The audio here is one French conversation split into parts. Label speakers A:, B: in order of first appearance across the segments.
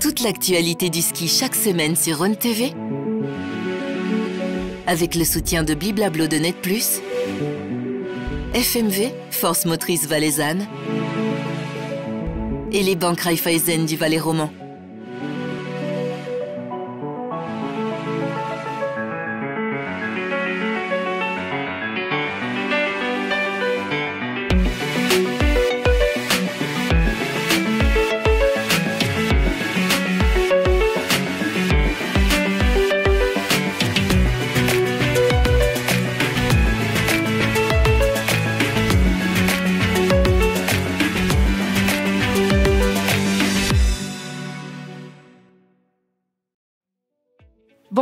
A: Toute l'actualité du ski chaque semaine sur Rhône TV. Avec le soutien de Biblablo de Net Plus, FMV, Force Motrice Valaisanne, et les banques Raiffeisen du Valais romand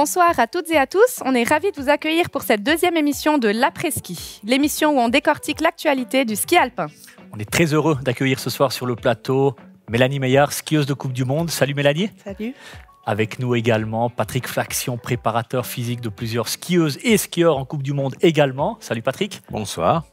B: Bonsoir à toutes et à tous. On est ravis de vous accueillir pour cette deuxième émission de l'après-ski, l'émission où on décortique l'actualité du ski alpin.
C: On est très heureux d'accueillir ce soir sur le plateau Mélanie Meillard, skieuse de Coupe du Monde. Salut Mélanie. Salut. Avec nous également Patrick Flaxion, préparateur physique de plusieurs skieuses et skieurs en Coupe du Monde également. Salut Patrick. Bonsoir.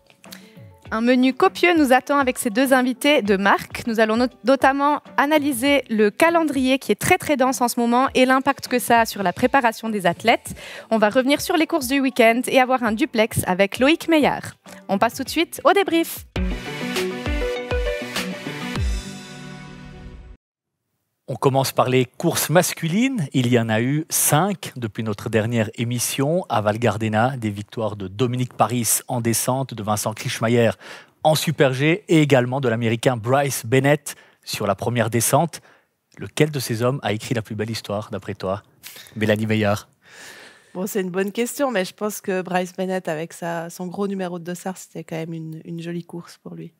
B: Un menu copieux nous attend avec ces deux invités de marque. Nous allons notamment analyser le calendrier qui est très très dense en ce moment et l'impact que ça a sur la préparation des athlètes. On va revenir sur les courses du week-end et avoir un duplex avec Loïc Meillard. On passe tout de suite au débrief.
C: On commence par les courses masculines. Il y en a eu cinq depuis notre dernière émission à Val Gardena. Des victoires de Dominique Paris en descente, de Vincent Kriechmayr en Super G et également de l'Américain Bryce Bennett sur la première descente. Lequel de ces hommes a écrit la plus belle histoire, d'après toi Mélanie Meillard
A: Bon, c'est une bonne question, mais je pense que Bryce Bennett, avec son gros numéro de dossard, c'était quand même une jolie course pour lui.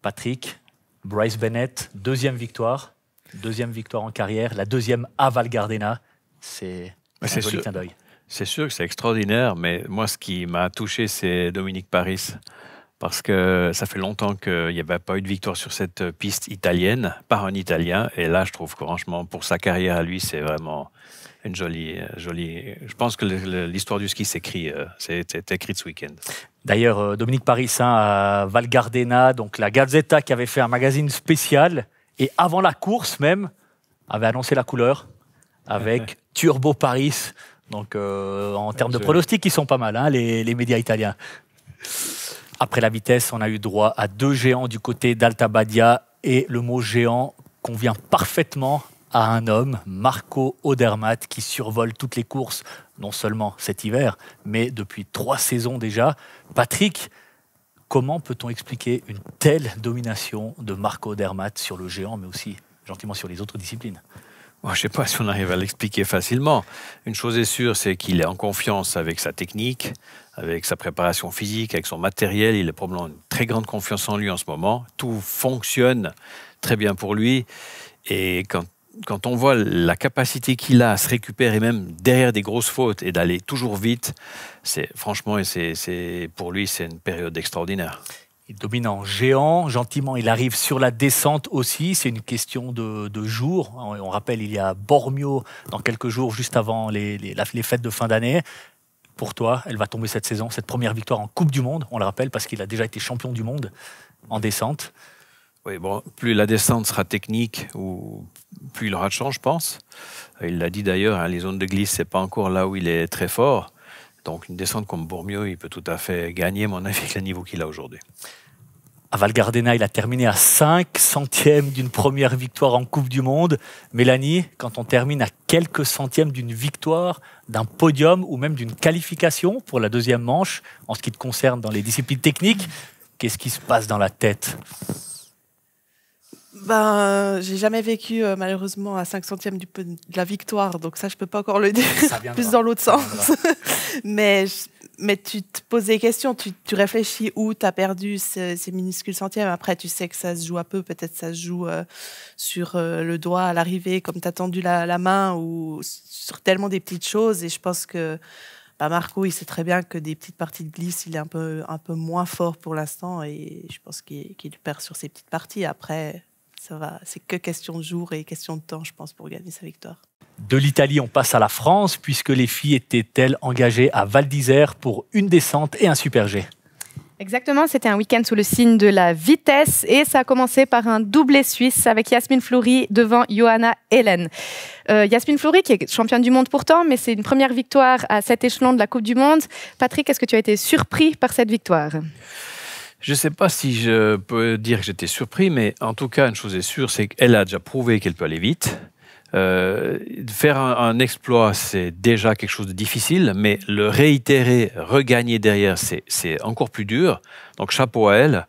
C: Patrick, Bryce Bennett, deuxième victoire. Deuxième victoire en carrière, la deuxième à Val Gardena. C'est un joli clin d'œil.
D: C'est sûr que c'est extraordinaire, mais moi, ce qui m'a touché, c'est Dominique Paris. Parce que ça fait longtemps qu'il n'y avait pas eu de victoire sur cette piste italienne par un Italien. Et là, je trouve que franchement, pour sa carrière à lui, c'est vraiment une jolie, euh, jolie. Je pense que l'histoire du ski s'écrit, euh, c'est écrit ce week-end. D'ailleurs, euh, Dominique
C: Paris hein, à Val Gardena, donc la Gazzetta qui avait fait un magazine spécial et avant la course même, avait annoncé la couleur avec Turbo Paris. Donc euh, en termes de pronostics, ils sont pas mal, hein, les, les médias italiens. Après la vitesse, on a eu droit à deux géants du côté Badia. et le mot géant convient parfaitement à un homme, Marco Odermatt, qui survole toutes les courses, non seulement cet hiver, mais depuis trois saisons déjà. Patrick, Comment peut-on expliquer une telle domination de Marco Dermat sur le géant, mais aussi gentiment sur les autres disciplines
D: je ne sais pas si on arrive à l'expliquer facilement. Une chose est sûre, c'est qu'il est en confiance avec sa technique, avec sa préparation physique, avec son matériel. Il a probablement une très grande confiance en lui en ce moment. Tout fonctionne très bien pour lui. Et quand quand on voit la capacité qu'il a à se récupérer même derrière des grosses fautes et d'aller toujours vite, c'est franchement, c'est pour lui, c'est une période extraordinaire. Il domine en géant, gentiment, il arrive sur la descente aussi, c'est une
C: question de, jour. jours. On, on rappelle, il y a Bormio dans quelques jours, juste avant les, les fêtes de fin d'année. Pour toi, elle va tomber cette saison, cette première victoire en Coupe du Monde, on le rappelle, parce qu'il a déjà été champion du monde en descente
D: plus la descente sera technique, ou plus il aura de chance, je pense. Il l'a dit d'ailleurs, hein, les zones de glisse, c'est pas encore là où il est très fort. Donc une descente comme Bourmieux, il peut tout à fait gagner, mon avis, avec le niveau qu'il a aujourd'hui. À Val Gardena, il a terminé à 5 centièmes d'une première
C: victoire en Coupe du Monde. Mélanie, quand on termine à quelques centièmes d'une victoire, d'un podium ou même d'une qualification pour la deuxième manche, en ce qui te concerne dans les disciplines techniques, qu'est-ce qui se passe dans la tête
A: ben, euh, j'ai jamais vécu euh, malheureusement à 5 centièmes du, de la victoire, donc ça je peux pas encore le dire, plus dans l'autre sens. mais, mais tu te poses des questions, tu, tu réfléchis où tu as perdu ces, minuscules centièmes. Après, tu sais que ça se joue un peu, peut-être ça se joue euh, sur le doigt à l'arrivée, comme tu as tendu la, la, main, ou sur tellement des petites choses. Et je pense que bah, Marco, il sait très bien que des petites parties de glisse, il est un peu, un peu moins fort pour l'instant, et je pense qu'il perd sur ces petites parties. Après c'est que question de jour et question de temps, je pense, pour gagner sa victoire.
C: De l'Italie, on passe à la France, puisque les filles étaient-elles engagées à Val d'Isère pour une descente et un super G
A: Exactement,
B: c'était un week-end sous le signe de la vitesse et ça a commencé par un doublé suisse avec Yasmine Flory devant Johanna Hélène. Euh, Yasmine Flory, qui est championne du monde pourtant, mais c'est une première victoire à cet échelon de la Coupe du Monde. Patrick, est-ce que tu as été surpris par cette victoire
D: je ne sais pas si je peux dire que j'étais surpris, mais en tout cas, une chose est sûre, c'est qu'elle a déjà prouvé qu'elle peut aller vite. Euh, faire un, exploit, c'est déjà quelque chose de difficile, mais le réitérer, regagner derrière, c'est encore plus dur. Donc chapeau à elle.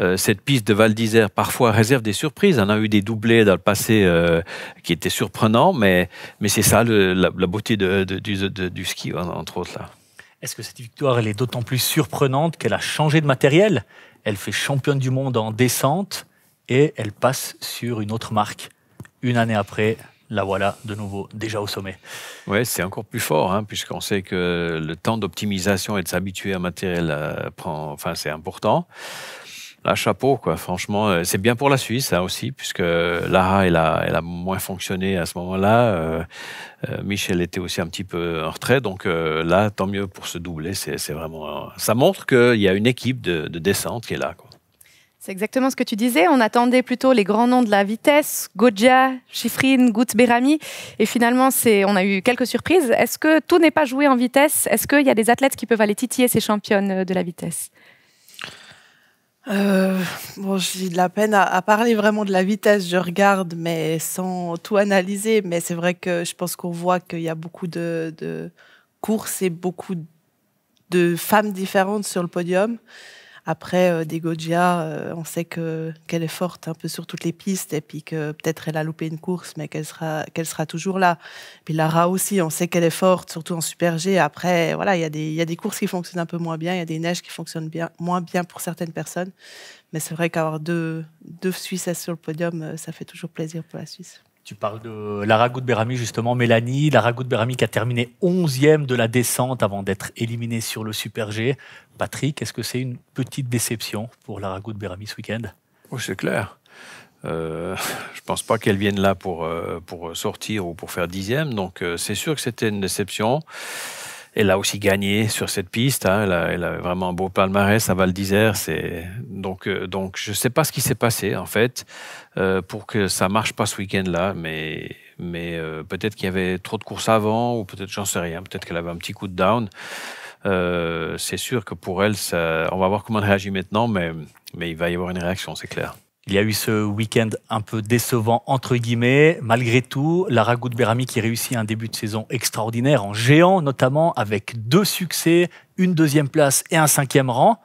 D: Euh, cette piste de Val d'Isère parfois réserve des surprises. On a eu des doublés dans le passé euh, qui étaient surprenants, mais, c'est ça la, beauté du, du ski, entre autres. là.
C: Est-ce que cette victoire elle est d'autant plus surprenante qu'elle a changé de matériel Elle fait championne du monde en descente et elle passe sur une autre marque une année après la voilà de nouveau déjà au sommet.
D: Oui, c'est encore plus fort, hein, puisqu'on sait que le temps d'optimisation et de s'habituer à un matériel euh, prend, enfin, c'est important. Là, chapeau, quoi. Franchement, euh, c'est bien pour la Suisse, là hein, aussi, puisque Lara, elle a, elle a moins fonctionné à ce moment-là. Euh, euh, Michel était aussi un petit peu en retrait. Donc là, tant mieux pour se doubler. C'est vraiment. Ça montre qu'il y a une équipe de, descente qui est là,
B: C'est exactement ce que tu disais. On attendait plutôt les grands noms de la vitesse, Goja, Schifrin, Gut, Berami. Et finalement, on a eu quelques surprises. Est-ce que tout n'est pas joué en vitesse Est-ce qu'il y a des athlètes qui peuvent aller titiller ces championnes de la vitesse
A: euh, bon, j'ai de la peine à, parler vraiment de la vitesse. Je regarde, mais sans tout analyser. Mais c'est vrai que je pense qu'on voit qu'il y a beaucoup de, de, courses et beaucoup de femmes différentes sur le podium. Après, euh, des Degogia, euh, on sait qu'elle est forte un peu sur toutes les pistes et puis que peut-être elle a loupé une course, mais qu'elle sera qu'elle sera toujours là. Puis Lara aussi, on sait qu'elle est forte, surtout en Super G. Après, voilà, il y a des courses qui fonctionnent un peu moins bien, il y a des neiges qui fonctionnent bien moins bien pour certaines personnes. Mais c'est vrai qu'avoir deux deux Suisses sur le podium, euh, ça fait toujours plaisir pour la Suisse.
C: Tu parles de Lara Berami justement, Mélanie. Lara Berami qui a terminé 11e de la descente avant d'être éliminée sur le Super G. Patrick, est-ce que c'est une petite déception pour Lara Berami ce week-end Oui,
D: oh, c'est clair. Je euh, je pense pas qu'elle vienne là pour, euh, pour sortir ou pour faire 10e. Donc, euh, c'est sûr que c'était une déception. Elle a aussi gagné sur cette piste. Hein. Elle, a, elle, a, vraiment un beau palmarès à Val d'Isère. C'est donc euh, donc je sais pas ce qui s'est passé en fait euh, pour que ça marche pas ce week-end-là, mais mais euh, peut-être qu'il y avait trop de courses avant ou peut-être j'en sais rien. Peut-être qu'elle avait un petit coup de down. Euh, c'est sûr que pour elle, ça, on va voir comment elle réagit maintenant, mais mais il va y avoir une réaction, c'est clair.
C: Il y a eu ce week-end un peu décevant, entre guillemets. Malgré tout, Lara Goudberami qui réussit un début de saison extraordinaire, en géant notamment, avec deux succès, une deuxième place et un cinquième rang.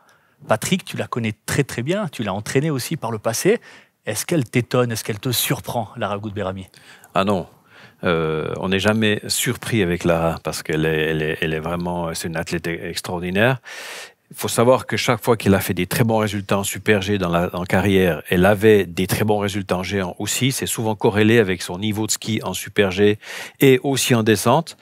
C: Patrick, tu la connais très très bien, tu l'as entraînée aussi par le passé. Est-ce qu'elle t'étonne, est-ce qu'elle te surprend,
D: Lara Goudberami Ah non, euh, on n'est jamais surpris avec Lara parce qu'elle est, est, vraiment, c'est une athlète extraordinaire. Il faut savoir que chaque fois qu'elle a fait des très bons résultats en Super G dans la en carrière, elle avait des très bons résultats en géant aussi. C'est souvent corrélé avec son niveau de ski en Super G et aussi en descente.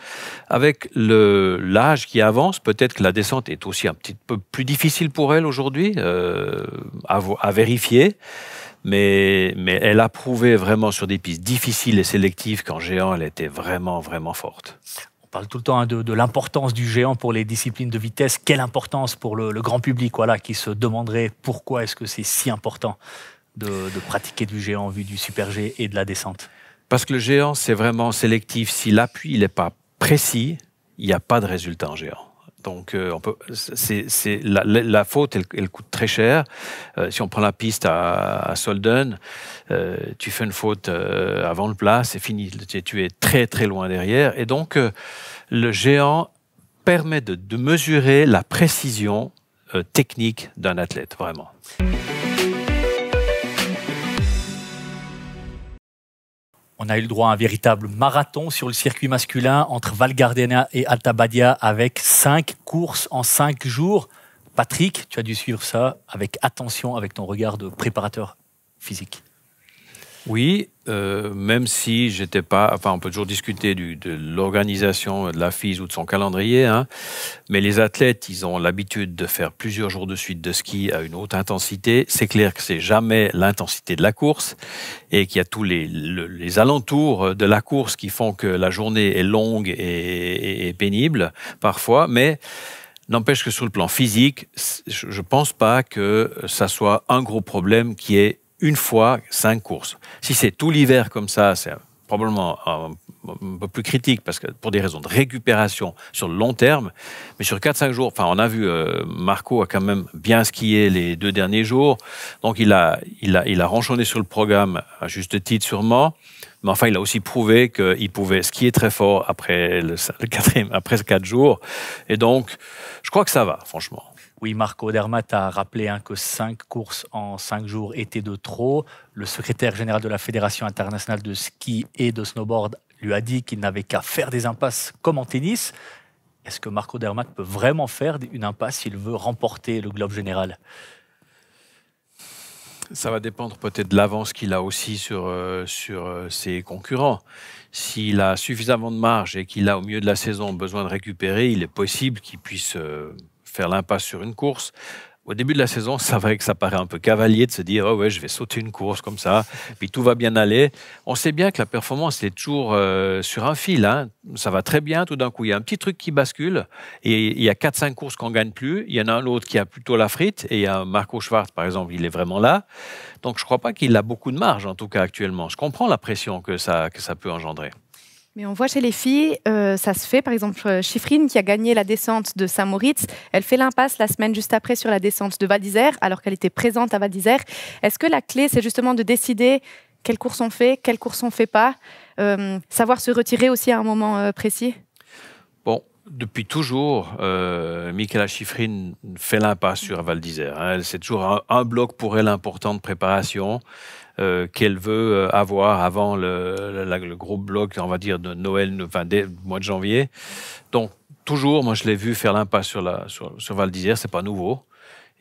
D: Avec l'âge qui avance, peut-être que la descente est aussi un petit peu plus difficile pour elle aujourd'hui euh, à, à vérifier. Mais, mais, elle a prouvé vraiment sur des pistes difficiles et sélectives qu'en géant, elle était vraiment, vraiment forte on parle tout le temps hein,
C: de, l'importance du géant pour les disciplines de vitesse. Quelle importance pour le, grand public voilà, qui se demanderait pourquoi est-ce que c'est si important de, de, pratiquer du géant en vue du super G et de
D: la descente Parce que le géant, c'est vraiment sélectif. Si l'appui n'est pas précis, il n'y a pas de résultat en géant. Donc, euh, c'est, la, faute, elle, coûte très cher. Euh, si on prend la piste à, Solden, euh, tu fais une faute avant le plat, c'est fini. Tu, es très, très loin derrière. Et donc, le géant permet de, de mesurer la précision technique d'un athlète, vraiment.
C: On a eu le droit à un véritable marathon sur le circuit masculin entre Val Gardena et Altabadia avec cinq courses en cinq jours. Patrick, tu as dû suivre ça avec attention, avec ton regard de préparateur physique.
D: Oui, euh, même si j'étais pas, enfin, on peut toujours discuter de l'organisation de la FISE ou de son calendrier, hein, mais les athlètes, ils ont l'habitude de faire plusieurs jours de suite de ski à une haute intensité. C'est clair que c'est jamais l'intensité de la course et qu'il y a tous les, alentours de la course qui font que la journée est longue et, et pénible parfois, mais N'empêche que sur le plan physique, je ne pense pas que ça soit un gros problème qui est une fois cinq courses. Si c'est tout l'hiver comme ça, c'est probablement un, peu plus critique parce que pour des raisons de récupération sur le long terme. Mais sur 4-5 jours, enfin, on a vu euh, Marco a quand même bien skié les deux derniers jours. Donc il a, il a, il sur le programme à juste titre sûrement. Mais enfin, il a aussi prouvé qu'il pouvait skier très fort après le, après 4 jours. Et donc, je crois que ça va, franchement. Oui, Marco Dermat a rappelé
C: hein, que cinq courses en cinq jours étaient de trop. Le secrétaire général de la Fédération internationale de ski et de snowboard lui a dit qu'il n'avait qu'à faire des impasses comme en tennis. Est-ce que Marco Dermat peut vraiment faire une impasse s'il veut remporter le globe général
D: ça va dépendre peut-être de l'avance qu'il a aussi sur, euh, sur euh, ses concurrents. S'il a suffisamment de marge et qu'il a au milieu de la saison besoin de récupérer, il est possible qu'il puisse euh, faire l'impasse sur une course. Au début de la saison, c'est vrai que ça paraît un peu cavalier de se dire oh ouais, je vais sauter une course comme ça, puis tout va bien aller. On sait bien que la performance est toujours euh, sur un fil. Hein. Ça va très bien, tout d'un coup, il y a un petit truc qui bascule, et il y a 4-5 courses qu'on gagne plus. Il y en a un autre qui a plutôt la frite, et il y a Marco Schwartz, par exemple, il est vraiment là. Donc je ne crois pas qu'il a beaucoup de marge, en tout cas actuellement. Je comprends la pression que ça, que ça peut engendrer.
B: Mais on voit chez les filles, euh, ça se fait. Par exemple, euh, Chiffrine, qui a gagné la descente de Saint-Moritz, elle fait l'impasse la semaine juste après sur la descente de Val d'Isère, alors qu'elle était présente à Val d'Isère. Est-ce que la clé, c'est justement de décider quelles courses on fait, quelles courses on fait pas, euh, savoir se retirer aussi à un moment précis
D: Bon, depuis toujours, euh, Michaela Chiffrine fait l'impasse sur Val d'Isère. Hein. C'est toujours un, un, bloc pour elle important de préparation. Euh, qu'elle veut euh, avoir avant le, gros bloc, on va dire, de Noël, enfin, mois de janvier. Donc, toujours, moi, je l'ai vu faire l'impasse sur, Val d'Isère, c'est pas nouveau.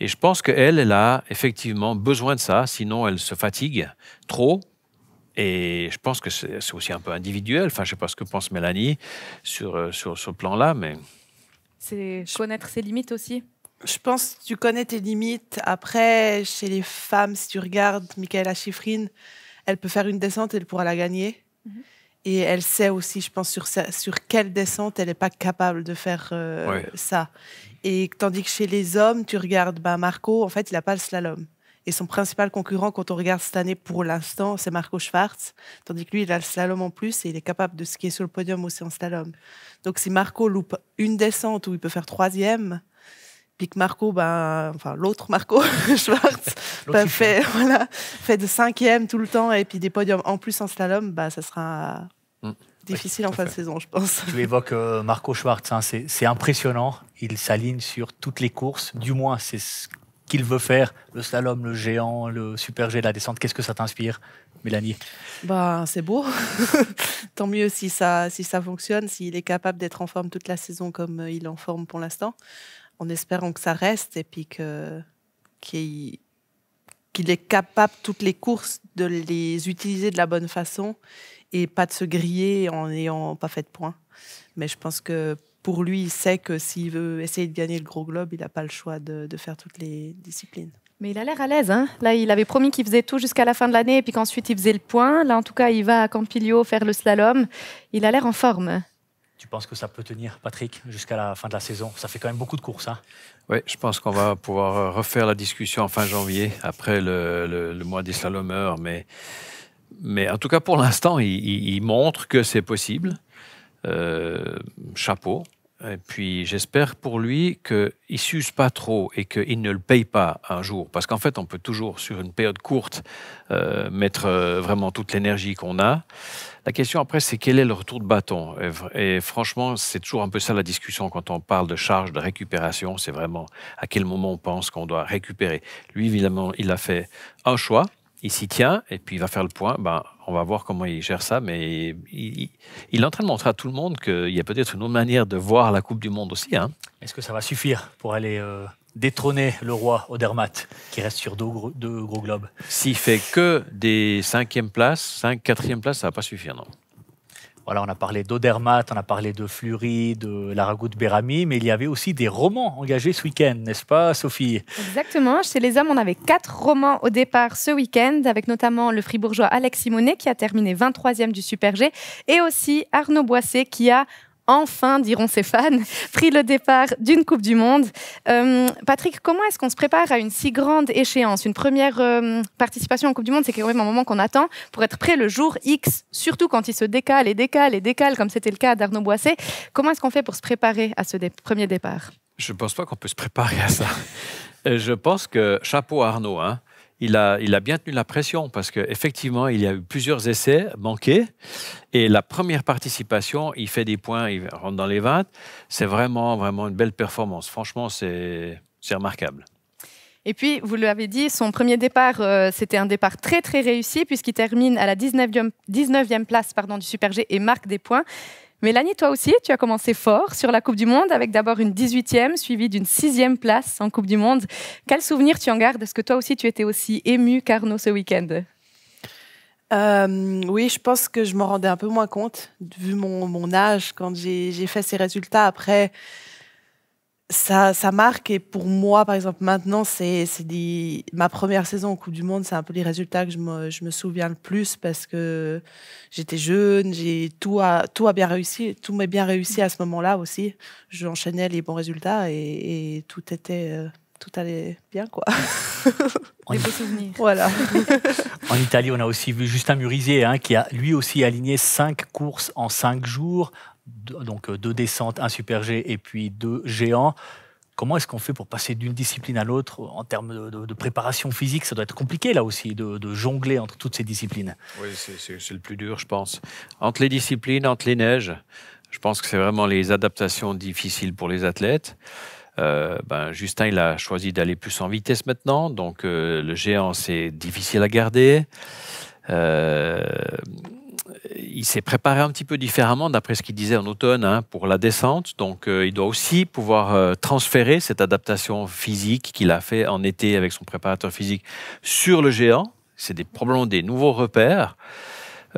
D: Et je pense qu'elle, elle a effectivement besoin de ça, sinon elle se fatigue trop. Et je pense que c'est aussi un peu individuel. Enfin, je sais pas ce que pense Mélanie sur, euh, sur ce plan-là, mais.
A: C'est connaître ses limites aussi. Je pense que tu connais tes limites. Après, chez les femmes, si tu regardes Michaela Schifrin, elle peut faire une descente, et elle pourra la gagner. Mhm. Et elle sait aussi, je pense, sur, quelle descente elle n'est pas capable de faire euh, ça. Et tandis que chez les hommes, tu regardes ben, Marco, en fait, il n'a pas le slalom. Et son principal concurrent, quand on regarde cette année pour l'instant, c'est Marco Schwartz. Tandis que lui, il a le slalom en plus et il est capable de skier sur le podium aussi en slalom. Donc si Marco loupe une descente où il peut faire troisième, puis Marco, ben, enfin l'autre Marco ben, Schwartz, fait, voilà, fait de cinquième tout le temps et puis des podiums en plus en slalom, bah ça sera mm. difficile en fin de saison, je
C: pense. Tu évoques euh, Marco Schwartz, hein, c'est impressionnant. Il s'aligne sur toutes les courses, du moins c'est ce qu'il veut faire, le slalom, le géant, le super G, la descente. Qu'est-ce que ça t'inspire, Mélanie
A: bah, C'est beau. Tant mieux si ça, si ça fonctionne, s'il est capable d'être en forme toute la saison comme euh, il est en forme pour l'instant en espérant que ça reste et puis qu'il est capable toutes les courses de les utiliser de la bonne façon et pas de se griller en n'ayant pas fait de points. Mais je pense que pour lui, il sait que s'il veut essayer de gagner le gros globe, il n'a pas le choix de, faire toutes les disciplines.
B: Mais il a l'air à l'aise. Hein. Là, il avait promis qu'il faisait tout jusqu'à la fin de l'année et puis qu'ensuite il faisait le point. Là, en tout cas, il va à Campilio faire le slalom. Il a l'air en forme.
D: Tu penses que ça peut tenir, Patrick,
C: jusqu'à la fin de la saison Ça fait quand même beaucoup de courses. Hein
D: oui, je pense qu'on va pouvoir euh, refaire la discussion en fin janvier, après le, mois des slalomers. Mais, mais en tout cas, pour l'instant, il, montre que c'est possible. Euh, chapeau. Et puis j'espère pour lui qu'il ne s'use pas trop et qu'il ne le paye pas un jour. Parce qu'en fait, on peut toujours, sur une période courte, euh, mettre euh, vraiment toute l'énergie qu'on a. La question après, c'est quel est le retour de bâton et, franchement, c'est toujours un peu ça la discussion quand on parle de charge, de récupération. C'est vraiment à quel moment on pense qu'on doit récupérer. Lui, évidemment, il a fait un choix il s'y tient et puis il va faire le point. Ben, on va voir comment il gère ça, mais il, est en train de montrer à tout le monde qu'il y a peut-être une autre manière de voir la Coupe du Monde aussi. Hein.
C: Est-ce que ça va suffire pour aller euh, détrôner le roi Odermatt, qui reste sur deux gros, globes
D: S'il fait que des cinquièmes places, cinq, quatrième places, ça va pas suffire, non
C: voilà, on a parlé d'Odermatt, on a parlé de Fleury, de Laragout de Bérami, mais il y avait aussi des romans engagés ce week-end, n'est-ce pas, Sophie
B: Exactement. Chez les hommes, on avait quatre romans au départ ce week-end, avec notamment le fribourgeois Alex Simonet qui a terminé 23e du Super G, et aussi Arnaud Boissé qui a enfin, diront ses fans, pris le départ d'une Coupe du Monde. Euh, Patrick, comment est-ce qu'on se prépare à une si grande échéance Une première euh, participation en Coupe du Monde, c'est quand même un moment qu'on attend pour être prêt le jour X, surtout quand il se décale et décale et décale, comme c'était le cas d'Arnaud Boisset. Comment est-ce qu'on fait pour se préparer à ce premier départ
D: Je ne pense pas qu'on peut se préparer à ça. Euh, je pense que chapeau Arnaud, hein, il a, bien tenu la pression parce qu'effectivement, il y a eu plusieurs essais manqués. Et la première participation, il fait des points, il rentre dans les 20. C'est vraiment, vraiment une belle performance. Franchement, c'est remarquable.
B: Et puis, vous l'avez dit, son premier départ, euh, c'était un départ très, très réussi puisqu'il termine à la 19e, 19e place pardon, du Super G et marque des points. Mélanie, toi aussi, tu as commencé fort sur la Coupe du Monde avec d'abord une 18e suivie d'une 6e place en Coupe du Monde. Quel souvenir tu en gardes
A: Est-ce que toi aussi tu étais aussi ému qu'Arnaud ce week-end euh, Oui, je pense que je m'en rendais un peu moins compte vu mon, mon âge quand j'ai fait ces résultats. Après, ça, marque et pour moi, par exemple, maintenant, c'est ma première saison en Coupe du Monde, c'est un peu les résultats que je me, souviens le plus parce que j'étais jeune, j'ai tout a, tout a bien réussi, tout m'est bien réussi à ce moment-là aussi. J'enchaînais les bons résultats et, tout était euh, tout allait bien quoi. Les beaux souvenirs. Voilà.
C: en Italie, on a aussi vu Justin Murizier, hein, qui a lui aussi aligné cinq courses en cinq jours, donc euh, deux descentes, un super G et puis deux géants. Comment est-ce qu'on fait pour passer d'une discipline à l'autre en termes de, préparation physique Ça doit être compliqué là aussi de, jongler entre toutes ces disciplines.
D: Oui, c'est le plus dur, je pense. Entre les disciplines, entre les neiges, je pense que c'est vraiment les adaptations difficiles pour les athlètes. Euh, ben, Justin, il a choisi d'aller plus en vitesse maintenant, donc euh, le géant, c'est difficile à garder. Euh, il s'est préparé un petit peu différemment d'après ce qu'il disait en automne hein, pour la descente. Donc euh, il doit aussi pouvoir euh, transférer cette adaptation physique qu'il a fait en été avec son préparateur physique sur le géant. C'est des, probablement des nouveaux repères.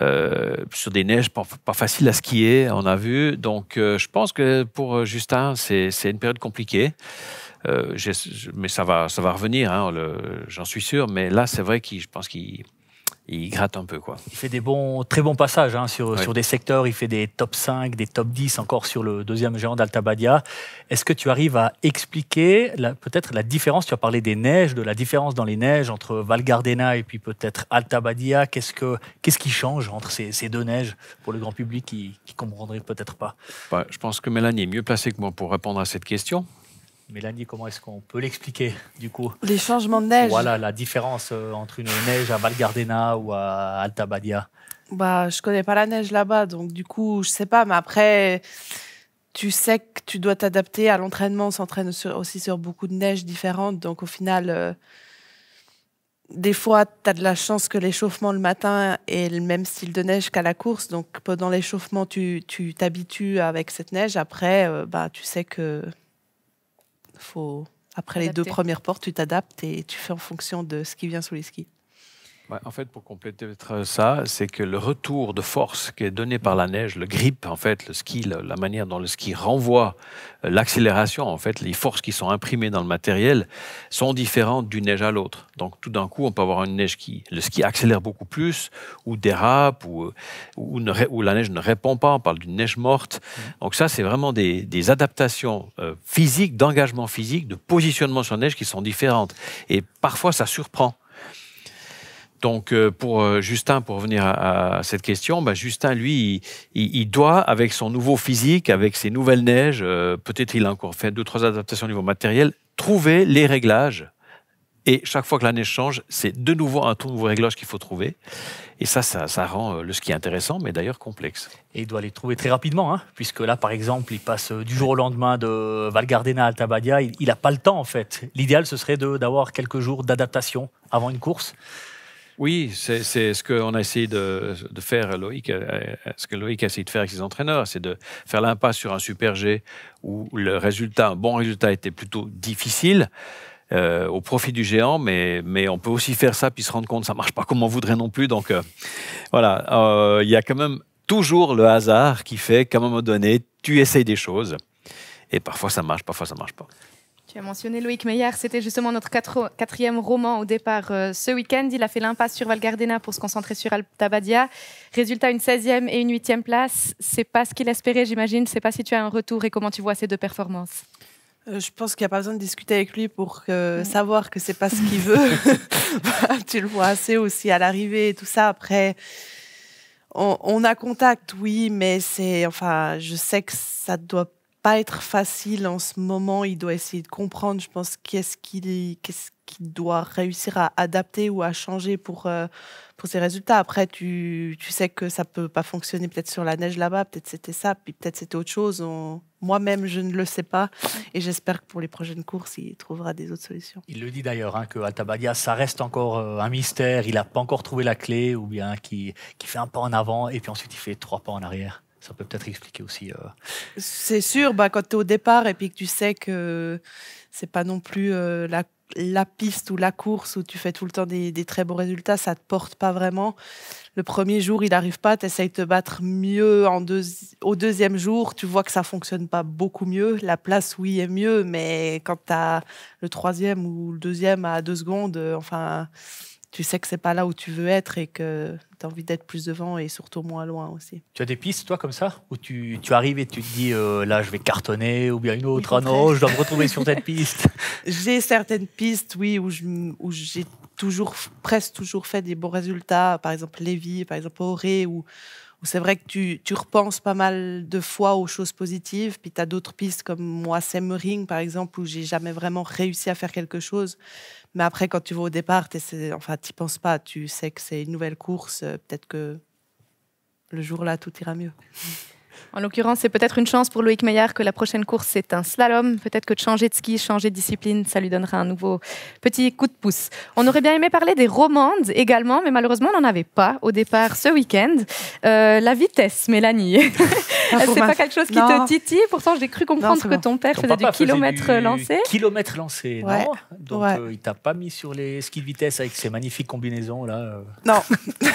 D: Euh, sur des neiges pas, faciles à skier, on a vu. Donc je pense que pour Justin, c'est une période compliquée. mais ça va, ça va revenir, hein, j'en suis sûr. Mais là, c'est vrai que je pense qu'il il gratte un peu. Quoi. Il
C: fait des bons, très bons passages hein, sur, des secteurs. Il fait des top 5, des top 10 encore sur le deuxième géant d'Altabadia. Est-ce que tu arrives à expliquer peut-être la différence Tu as parlé des neiges, de la différence dans les neiges entre Val Gardena et puis peut-être Altabadia. Qu'est-ce, que, qu'est-ce qui change entre ces, deux neiges pour le grand public qui ne comprendrait peut-être pas
D: bah, Je pense que Mélanie est mieux placée que moi pour répondre à cette question.
C: Mélanie, comment est-ce qu'on peut l'expliquer du coup Les changements de neige. Voilà la différence euh, entre une neige à Val Gardena ou à Alta Badia. Bah,
A: je connais pas la neige là-bas, donc du coup, je sais pas. Mais après, tu sais que tu dois t'adapter à l'entraînement. On s'entraîne aussi sur beaucoup de neiges différentes, donc au final, euh, des fois, tu as de la chance que l'échauffement le matin est le même style de neige qu'à la course. Donc pendant l'échauffement, tu t'habitues avec cette neige. Après, euh, bah, tu sais que faut après les deux premières portes, tu t'adaptes et tu fais en fonction de ce qui vient sous les skis
D: en fait, pour compléter euh, ça, c'est que le retour de force qui est donné par la neige, le grip, en fait, le ski, la manière dont le ski renvoie euh, l'accélération, en fait, les forces qui sont imprimées dans le matériel sont différentes d'une neige à l'autre. Donc, tout d'un coup, on peut avoir une neige qui, le ski accélère beaucoup plus, ou dérape, ou, euh, ou, la neige ne répond pas. On parle d'une neige morte. Mmh. Donc, ça, c'est vraiment des, adaptations physiques, d'engagement physique, de positionnement sur neige qui sont différentes. Et parfois, ça surprend. Donc, euh, pour euh, Justin, pour revenir à, cette question, bah, Justin, lui, il, doit, avec son nouveau physique, avec ses nouvelles neiges, euh, peut-être il a encore fait deux, trois adaptations au niveau matériel, trouver les réglages. Et chaque fois que la neige change, c'est de nouveau un tout nouveau réglage qu'il faut trouver. Et ça, ça, rend le ski intéressant, mais d'ailleurs complexe. Et il doit les trouver très rapidement, hein, puisque là, par exemple, il passe du jour au
C: lendemain de Val Gardena à Altabadia. Il n'a pas le temps, en fait. L'idéal, ce serait d'avoir quelques jours d'adaptation
D: avant une course. Oui, c'est ce a essayé de, faire, Loïc, ce que Loïc a essayé de faire avec ses entraîneurs, c'est de faire l'impasse sur un super G où le résultat, un bon résultat était plutôt difficile. Euh, au profit du géant, mais, on peut aussi faire ça puis se rendre compte que ça marche pas comme on voudrait non plus. Donc euh, voilà, euh, il y a quand même toujours le hasard qui fait qu'à un moment donné, tu essayes des choses et parfois ça marche, parfois ça marche pas
B: mentionné Loïc Meyer, c'était justement notre quatrième roman au départ euh, ce week-end. Il a fait l'impasse sur Val Gardena pour se concentrer sur Altabadia. Résultat, une 16e et une 8e place. C'est pas ce qu'il espérait, j'imagine. C'est pas si tu as un retour et comment tu vois ces deux performances
A: euh, je pense qu'il n'y a pas besoin de discuter avec lui pour euh, savoir que c'est pas ce qu'il veut. Bah, tu le vois assez aussi à l'arrivée et tout ça. Après, on, on, a contact, oui, mais c'est, enfin, je sais que ça doit être facile en ce moment. Il doit essayer de comprendre, je pense, qu'est-ce qu'il qu'est-ce doit réussir à adapter ou à changer pour, euh, pour ses résultats. Après, tu, tu, sais que ça peut pas fonctionner peut-être sur la neige là-bas, peut-être c'était ça, puis peut-être c'était autre chose. Moi-même, je ne le sais pas. Et j'espère que pour les prochaines courses, il trouvera des autres solutions.
C: Il le dit d'ailleurs, hein, que Altabadia, ça reste encore euh, un mystère. Il n'a pas encore trouvé la clé, ou bien qui, qui fait un pas en avant, et puis ensuite il fait trois pas en arrière ça peut peut-être expliquer aussi. Euh,
A: c'est sûr, bah, quand tu es au départ et puis que tu sais que c'est pas non plus euh, la, piste ou la course où tu fais tout le temps des, très beaux résultats, ça te porte pas vraiment. Le premier jour, il n'arrive pas, tu essayes de te battre mieux. En au deuxième jour, tu vois que ça fonctionne pas beaucoup mieux. La place, oui, est mieux, mais quand tu as le troisième ou le deuxième à deux secondes, euh, enfin tu sais que c'est pas là où tu veux être et que tu as envie d'être plus devant et surtout moins loin aussi.
C: Tu as des pistes, toi, comme ça Où tu, arrives et tu te dis, euh, là, je vais cartonner, ou bien une autre, ah non, je dois me retrouver sur cette piste
A: J'ai certaines pistes, oui, où, je, j'ai toujours, presque toujours fait des bons résultats. Par exemple, Lévis, par exemple, Auré, ou c'est vrai que tu, tu, repenses pas mal de fois aux choses positives, puis tu as d'autres pistes comme moi, Semmering par exemple, où j'ai jamais vraiment réussi à faire quelque chose. Mais après, quand tu vas au départ, enfin, n'y penses pas, tu sais que c'est une nouvelle course, euh, peut-être que le jour-là, tout ira mieux.
B: En l'occurrence, c'est peut-être une chance pour Loïc Meillard que la prochaine course c'est un slalom. Peut-être que de changer de ski, changer de discipline, ça lui donnera un nouveau petit coup de pouce. On aurait bien aimé parler des romandes également, mais malheureusement, on n'en avait pas au départ ce week-end. Euh, la vitesse, Mélanie. Ah, c'est pas quelque chose qui te titille. Pourtant, j'ai cru comprendre que
A: ton père faisait du kilomètre du lancé.
C: Kilomètre lancé, non Donc, euh, il t'a pas mis sur les skis de vitesse avec ces magnifiques combinaisons là. Euh.
A: Non.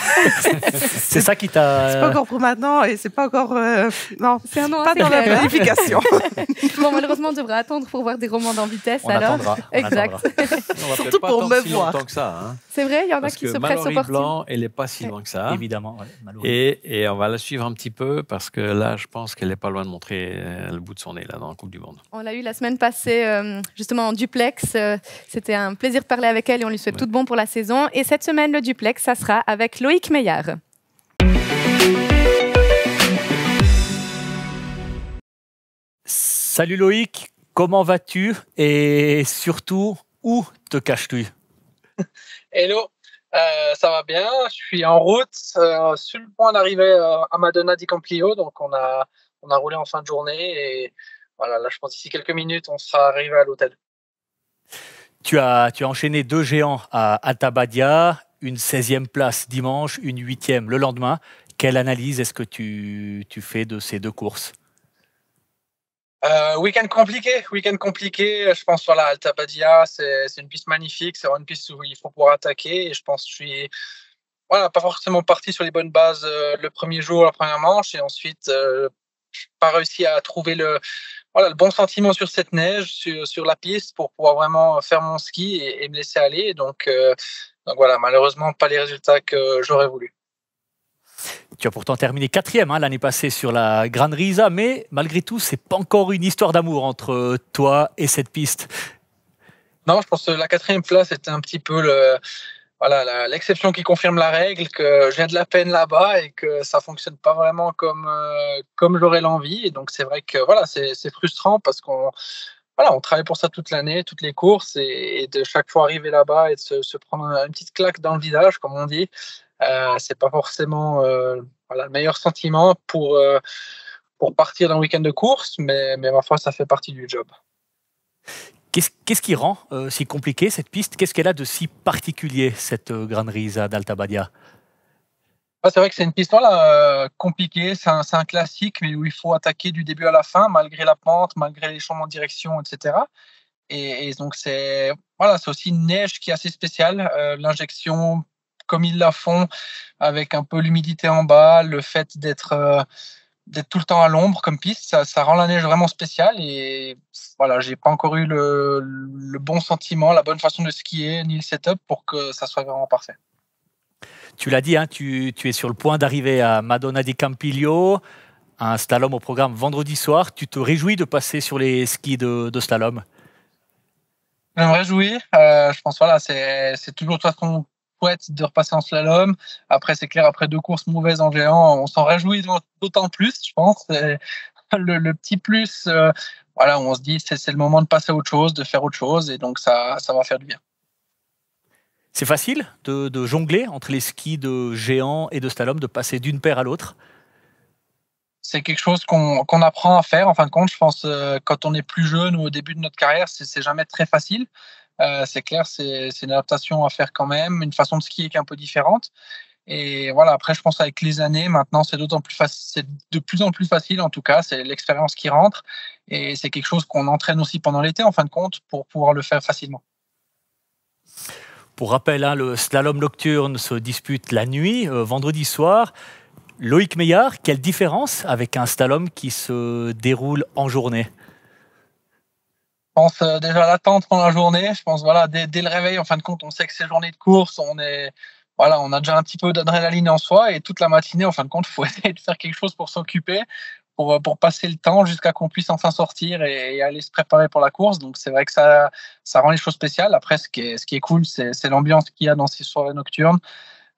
C: c'est ça qui t'a. C'est pas encore
A: pour maintenant et c'est pas encore non, c'est un pas dans la planification.
B: bon, malheureusement, on devra attendre pour voir des romans dans vitesse. On attendra, exact.
D: Surtout pour me si voir. que ça. Hein.
B: C'est vrai, il y en a qui se pressent au Blanc,
D: elle n'est pas si loin que ça. Évidemment, et, on va la suivre un petit peu parce que là, je pense qu'elle n'est pas loin de montrer le bout de son nez là dans la Coupe du Monde.
B: On l'a eu la semaine passée, euh, justement en duplex. Euh, c'était un plaisir de parler avec elle et on lui souhaite tout de bon pour la saison. Et cette semaine, le duplex, ça sera avec Loïc Meillard.
C: Salut Loïc, comment vas-tu et surtout où te caches-tu
E: Hello, euh, ça va bien, je suis en route, euh, sur le point d'arriver euh, à Madonna di Campiglio. donc on a, on a roulé en fin de journée et voilà, là je pense d'ici quelques minutes on sera arrivé à l'hôtel.
C: Tu as, tu as enchaîné deux géants à Atabadia, une 16e place dimanche, une 8e le lendemain. Quelle analyse est-ce que tu fais de ces deux courses
E: euh, week-end compliqué, weekend compliqué. Je pense sur la Alta Badia, c'est une piste magnifique, c'est une piste où il faut pouvoir attaquer. Et je pense que je suis voilà, pas forcément parti sur les bonnes bases euh, le premier jour, la première manche, et ensuite n'ai euh, pas réussi à trouver le, voilà, le bon sentiment sur cette neige, sur, la piste pour pouvoir vraiment faire mon ski et, me laisser aller. Donc, euh, donc voilà, malheureusement pas les résultats que j'aurais voulu.
C: Tu as pourtant terminé quatrième hein, l'année passée sur la Grande Risa, mais malgré tout, c'est pas encore une histoire d'amour entre euh, toi et cette piste.
E: Non, je pense que la quatrième
C: place était un petit peu
E: l'exception qui confirme la règle, que j'ai de la peine là-bas et que ça fonctionne pas vraiment comme, euh, comme j'aurais l'envie. Et donc, c'est vrai que voilà, c'est frustrant parce qu'on voilà, on travaille pour ça toute l'année, toutes les courses, et, de chaque fois arriver là-bas et de se, se, prendre une petite claque dans le visage, comme on dit, euh, c'est pas forcément euh, le meilleur sentiment pour, euh, pour partir d'un week-end de course, mais, mais foi ça fait partie
C: du job. Qu'est-ce qu'est-ce qui rend si compliqué cette piste Qu'est-ce qu'elle a de si particulier, cette Gran Risa d'Altabadia
E: ah, c'est vrai que c'est une piste compliquée, c'est un, un, classique, mais où il faut attaquer du début à la fin, malgré la pente, malgré les changements de direction, etc. Et, donc, c'est voilà, aussi une neige qui est assez spéciale. L'injection comme ils la font, avec un peu l'humidité en bas, le fait d'être euh, d'être tout le temps à l'ombre comme piste, ça, rend la neige vraiment spéciale. Et voilà, j'ai pas encore eu le, bon sentiment, la bonne façon de skier, ni le setup pour que ça soit vraiment parfait.
C: Tu l'as dit, hein, tu, es sur le point d'arriver à Madonna di Campiglio, un slalom au programme vendredi soir. Tu te réjouis de passer sur les skis de, slalom
E: Je me réjouis. Euh, je pense voilà, c'est toujours de toute façon de repasser en slalom. Après, c'est clair, après deux courses mauvaises en géant, on s'en réjouit d'autant plus, je pense. Le, petit plus, euh, voilà, on se dit c'est le moment de passer à autre chose, de faire autre chose, et donc ça, ça va faire du bien.
C: C'est facile de, jongler entre les skis de géant et de slalom, de passer d'une paire à l'autre
E: c'est quelque chose qu'on apprend à faire. En fin de compte, je pense, euh, quand on est plus jeune ou au début de notre carrière, c'est jamais très facile. Euh, c'est clair, c'est une adaptation à faire quand même, une façon de skier qui est un peu différente. Et voilà, après, je pense avec les années, maintenant, c'est d'autant plus facile, de plus en plus facile en tout cas, c'est l'expérience qui rentre. Et c'est quelque chose qu'on entraîne aussi pendant l'été, en fin de compte, pour pouvoir le faire facilement.
C: Pour rappel, hein, le slalom nocturne se dispute la nuit, euh, vendredi soir. Loïc Meillard, quelle différence avec un slalom qui se déroule en journée
E: pense euh, déjà l'attente pendant la journée. Je pense voilà dès, le réveil, en fin de compte, on sait que c'est journée de course, on est voilà, on a déjà un petit peu d'adrénaline en soi et toute la matinée, en fin de compte, faut essayer de faire quelque chose pour s'occuper, pour, euh, pour passer le temps jusqu'à qu'on puisse enfin sortir et, aller se préparer pour la course. Donc c'est vrai que ça ça rend les choses spéciales. Après, ce qui est, ce qui est cool, c'est l'ambiance qu'il y a dans ces soirées nocturnes.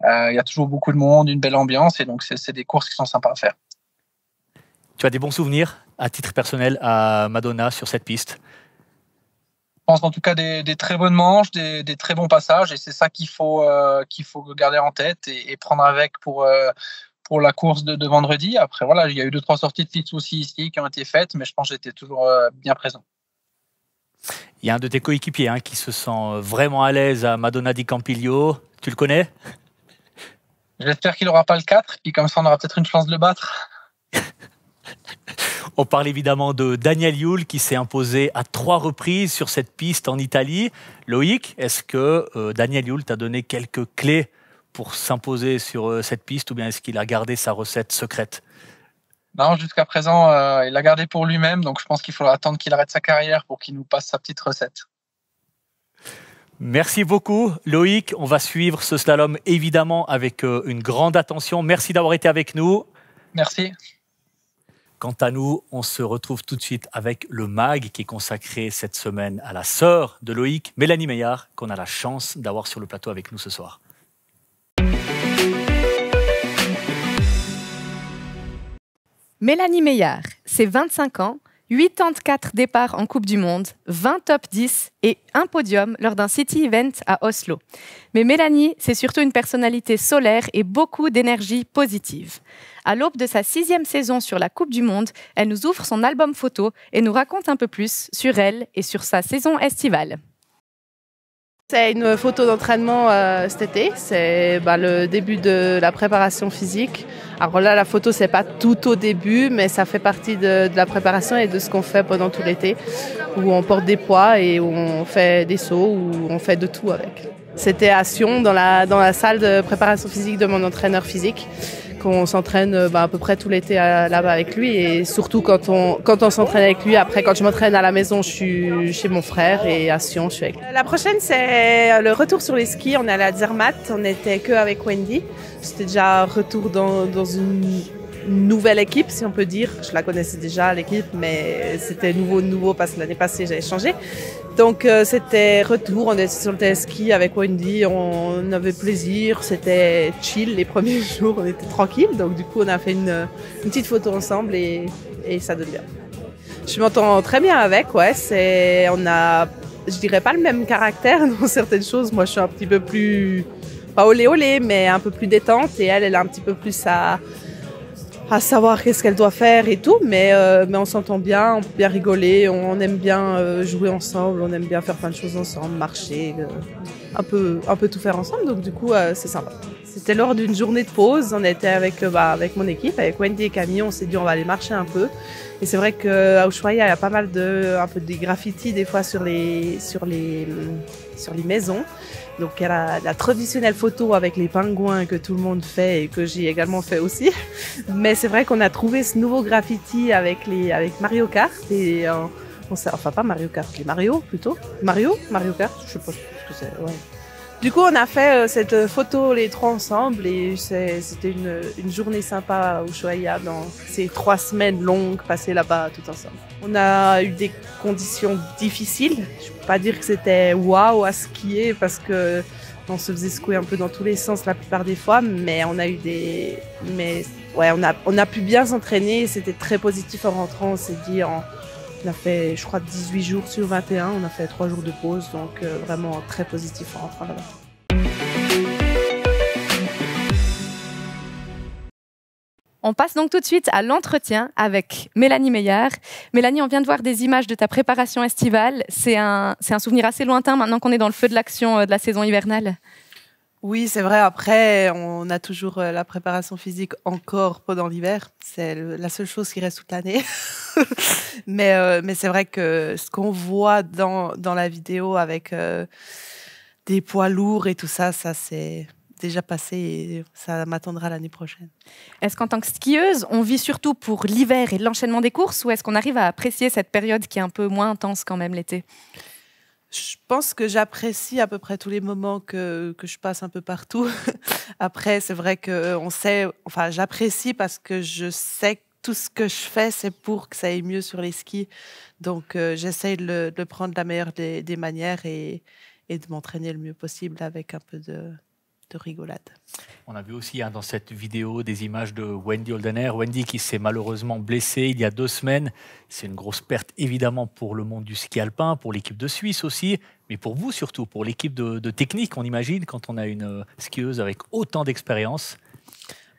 E: Euh, il y a toujours beaucoup de monde, une belle ambiance et donc c'est des courses
C: qui sont sympas à faire. Tu as des bons souvenirs à titre personnel à Madonna sur cette piste pense en tout cas des, très bonnes manches, des, très bons passages, et
E: c'est ça qu'il faut, euh, qu'il faut garder en tête et, prendre avec pour, euh, pour la course de, vendredi. Après, voilà, il y a eu deux, trois sorties de titres aussi ici qui ont été faites, mais je pense que j'étais toujours euh, bien
C: présent. Il y a un de tes coéquipiers hein, qui se sent vraiment à l'aise à Madonna di Campiglio. Tu le connais
E: J'espère qu'il n'aura pas le 4, puis comme ça, on aura peut-être une chance de le battre.
C: On parle évidemment de Daniel Yule qui s'est imposé à trois reprises sur cette piste en Italie. Loïc, est-ce que euh, Daniel Yule t'a donné quelques clés pour s'imposer sur euh, cette piste ou bien est-ce qu'il a gardé sa recette secrète
E: non, jusqu'à présent, euh, il l'a gardé pour lui-même, donc je pense qu'il faudra attendre qu'il arrête sa carrière pour qu'il nous passe sa petite recette.
C: Merci beaucoup Loïc, on va suivre ce slalom évidemment avec une grande attention. Merci d'avoir été avec nous. Merci. Quant à nous, on se retrouve tout de suite avec le MAG qui est consacré cette semaine à la sœur de Loïc, Mélanie Meillard, qu'on a la chance d'avoir sur le plateau avec nous ce soir.
B: Mélanie Meillard, c'est 25 ans 84 départs en Coupe du Monde, 20 top 10 et un podium lors d'un City Event à Oslo. Mais Mélanie, c'est surtout une personnalité solaire et beaucoup d'énergie positive. À l'aube de sa sixième saison sur la Coupe du Monde, elle nous ouvre son album photo et nous raconte un peu plus sur elle et sur sa saison estivale.
A: C'est une photo d'entraînement euh, cet été, c'est bah, le début de la préparation physique. Alors là, la photo, c'est pas tout au début, mais ça fait partie de, la préparation et de ce qu'on fait pendant tout l'été, où on porte des poids et où on fait des sauts, où on fait de tout avec. C'était à Sion, dans la, dans la salle de préparation physique de mon entraîneur physique. On s'entraîne euh, bah, à peu près tout l'été là-bas avec lui et surtout quand on, quand on s'entraîne avec lui. Après, quand je m'entraîne à la maison, je suis chez mon frère et à Sion, je suis avec lui. La prochaine, c'est le retour sur les skis. On est à la Zermatt. On n'était que avec Wendy. C'était déjà un retour dans une nouvelle équipe, si on peut dire. Je la connaissais déjà, l'équipe, mais c'était nouveau, nouveau, parce que l'année passée, j'avais changé. Donc, euh, c'était retour, on était sur le ski avec Wendy, on avait plaisir, c'était chill les premiers jours, on était tranquille. Donc, du coup, on a fait une, petite photo ensemble et, ça donne bien. Je m'entends très bien avec, ouais. on a, je dirais pas le même caractère dans certaines choses. Moi, je suis un petit peu plus, pas olé olé, mais un peu plus détente et elle, elle a un petit peu plus à à savoir qu'est-ce qu'elle doit faire et tout, mais, euh, mais on s'entend bien, on peut bien rigoler, on, aime bien euh, jouer ensemble, on aime bien faire plein de choses ensemble, marcher, euh, un, peu, un peu tout faire ensemble, donc du coup c'est sympa. C'était lors d'une journée de pause, on était avec, bah, avec mon équipe, avec Wendy et Camille, on s'est dit on va aller marcher un peu. Et c'est vrai qu'à Ushuaia, il y a pas mal de, un peu des graffitis des fois sur les, sur les, sur les maisons. Donc il y a la, traditionnelle photo avec les pingouins que tout le monde fait et que j'ai également fait aussi. Mais c'est vrai qu'on a trouvé ce nouveau graffiti avec les avec Mario Kart et euh, on enfin pas Mario Kart, les Mario plutôt. Mario, Mario Kart, je sais pas ce que c'est. Du coup, on a fait euh, cette photo les trois ensemble et c'était une, journée sympa au Shoya dans ces trois semaines longues passées là-bas tout ensemble. On a eu des conditions difficiles. Je peux pas dire que c'était waouh à skier parce que on se faisait secouer un peu dans tous les sens la plupart des fois, mais on a eu des, mais ouais, on a, on a pu bien s'entraîner. C'était très positif en rentrant. On s'est dit, en, on a fait, je crois, 18 jours sur 21. On a fait 3 jours de pause, donc euh, vraiment très positif en
B: On passe donc tout de suite à l'entretien avec Mélanie Meillard. Mélanie, on vient de voir des images de ta préparation estivale. C'est un, un, souvenir assez lointain maintenant qu'on est dans le feu de l'action euh, de la saison hivernale.
A: Oui, c'est vrai. Après, on a toujours euh, la préparation physique encore pendant l'hiver. C'est la seule chose qui reste toute l'année. Euh, mais c'est vrai que ce qu'on voit dans, la vidéo avec euh, des poids lourds et tout ça, ça c'est déjà passé et ça m'attendra l'année prochaine. Est-ce qu'en tant que
B: skieuse, on vit surtout pour l'hiver et l'enchaînement des courses ou est-ce qu'on arrive à apprécier cette période qui est un peu moins intense quand même l'été
A: je pense que j'apprécie à peu près tous les moments que, que je passe un peu partout. Après, c'est vrai que euh, on sait, enfin, j'apprécie parce que je sais que tout ce que je fais, c'est pour que ça aille mieux sur les skis. Donc, j'essaie euh, j'essaye de, le, prendre de la meilleure des, des manières et, et de m'entraîner le mieux possible avec un peu de, de rigolade.
C: On a vu aussi hein, dans cette vidéo des images de Wendy Holdener. Wendy qui s'est malheureusement blessée il y a deux semaines. C'est une grosse perte évidemment pour le monde du ski alpin, pour l'équipe de Suisse aussi, mais pour vous surtout, pour l'équipe de, technique, on imagine, quand on a une euh, skieuse avec autant d'expérience.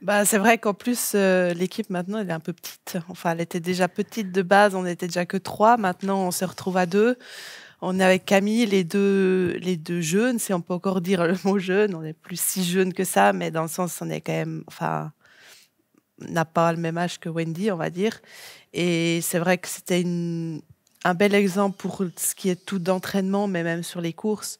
A: Bah, c'est vrai qu'en plus, euh, l'équipe maintenant, elle est un peu petite. Enfin, elle était déjà petite de base, on n'était déjà que trois. Maintenant, on se retrouve à deux on est avec Camille, les deux, les deux jeunes, si on peut encore dire le mot jeune, on est plus si jeune que ça, mais dans le sens, on est quand même, enfin, n'a pas le même âge que Wendy, on va dire. Et c'est vrai que c'était un bel exemple pour ce qui est tout d'entraînement, mais même sur les courses.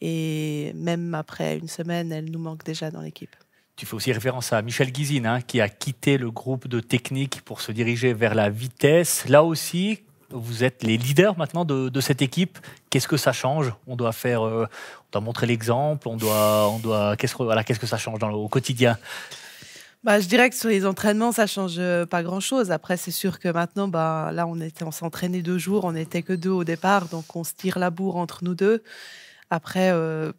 A: Et même après une semaine, elle nous manque déjà dans l'équipe.
C: Tu fais aussi référence à Michel Guizine, hein, qui a quitté le groupe de technique pour se diriger vers la vitesse. Là aussi, vous êtes les leaders maintenant de, cette équipe. Qu'est-ce que ça change On doit faire, euh, on doit montrer l'exemple. On doit, on doit. Qu'est-ce que, voilà, qu'est-ce que ça change dans le, au quotidien
A: bah, je dirais que sur les entraînements, ça change euh, pas grand-chose. Après, c'est sûr que maintenant, bah, là, on était, on s'entraînait deux jours, on n'était que deux au départ, donc on se tire la bourre entre nous deux. Après, euh,